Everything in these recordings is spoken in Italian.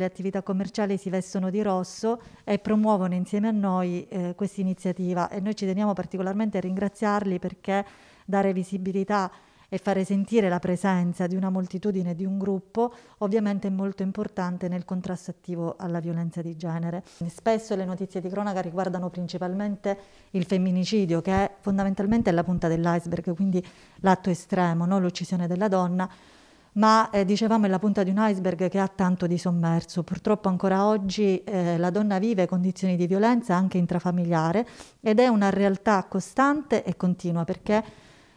le attività commerciali si vestono di rosso e promuovono insieme a noi eh, questa iniziativa e noi ci teniamo particolarmente a ringraziarli perché dare visibilità e fare sentire la presenza di una moltitudine, di un gruppo, ovviamente è molto importante nel contrasto attivo alla violenza di genere. Spesso le notizie di cronaca riguardano principalmente il femminicidio, che è fondamentalmente la punta dell'iceberg, quindi l'atto estremo, no? l'uccisione della donna ma eh, dicevamo è la punta di un iceberg che ha tanto di sommerso. Purtroppo ancora oggi eh, la donna vive condizioni di violenza anche intrafamiliare ed è una realtà costante e continua perché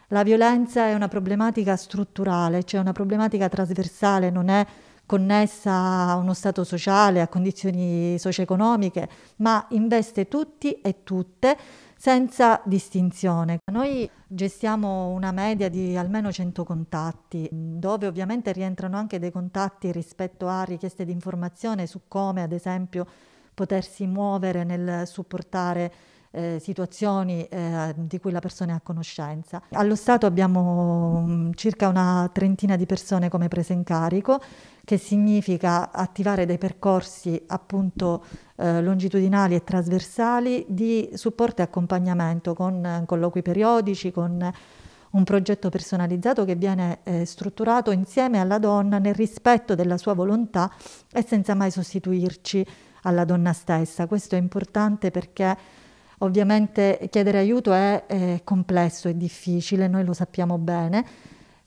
la violenza è una problematica strutturale, cioè una problematica trasversale, non è connessa a uno stato sociale, a condizioni socio-economiche, ma investe tutti e tutte senza distinzione. Noi gestiamo una media di almeno 100 contatti, dove ovviamente rientrano anche dei contatti rispetto a richieste di informazione su come, ad esempio, potersi muovere nel supportare eh, situazioni eh, di cui la persona è a conoscenza. Allo Stato abbiamo mm, circa una trentina di persone come prese in carico, che significa attivare dei percorsi appunto eh, longitudinali e trasversali di supporto e accompagnamento con eh, colloqui periodici, con un progetto personalizzato che viene eh, strutturato insieme alla donna nel rispetto della sua volontà e senza mai sostituirci alla donna stessa. Questo è importante perché Ovviamente chiedere aiuto è, è complesso è difficile, noi lo sappiamo bene,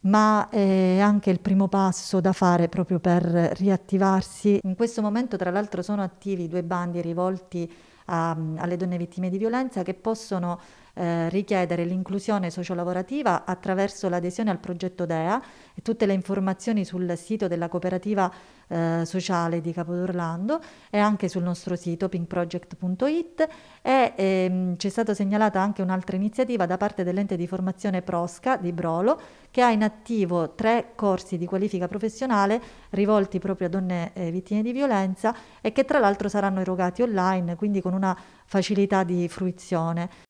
ma è anche il primo passo da fare proprio per riattivarsi. In questo momento tra l'altro sono attivi due bandi rivolti a, alle donne vittime di violenza che possono eh, richiedere l'inclusione sociolavorativa attraverso l'adesione al progetto DEA e tutte le informazioni sul sito della cooperativa eh, sociale di Capodorlando e anche sul nostro sito pinkproject.it e ehm, ci è stata segnalata anche un'altra iniziativa da parte dell'ente di formazione Prosca di Brolo che ha in attivo tre corsi di qualifica professionale rivolti proprio a donne eh, vittime di violenza e che tra l'altro saranno erogati online, quindi con una facilità di fruizione.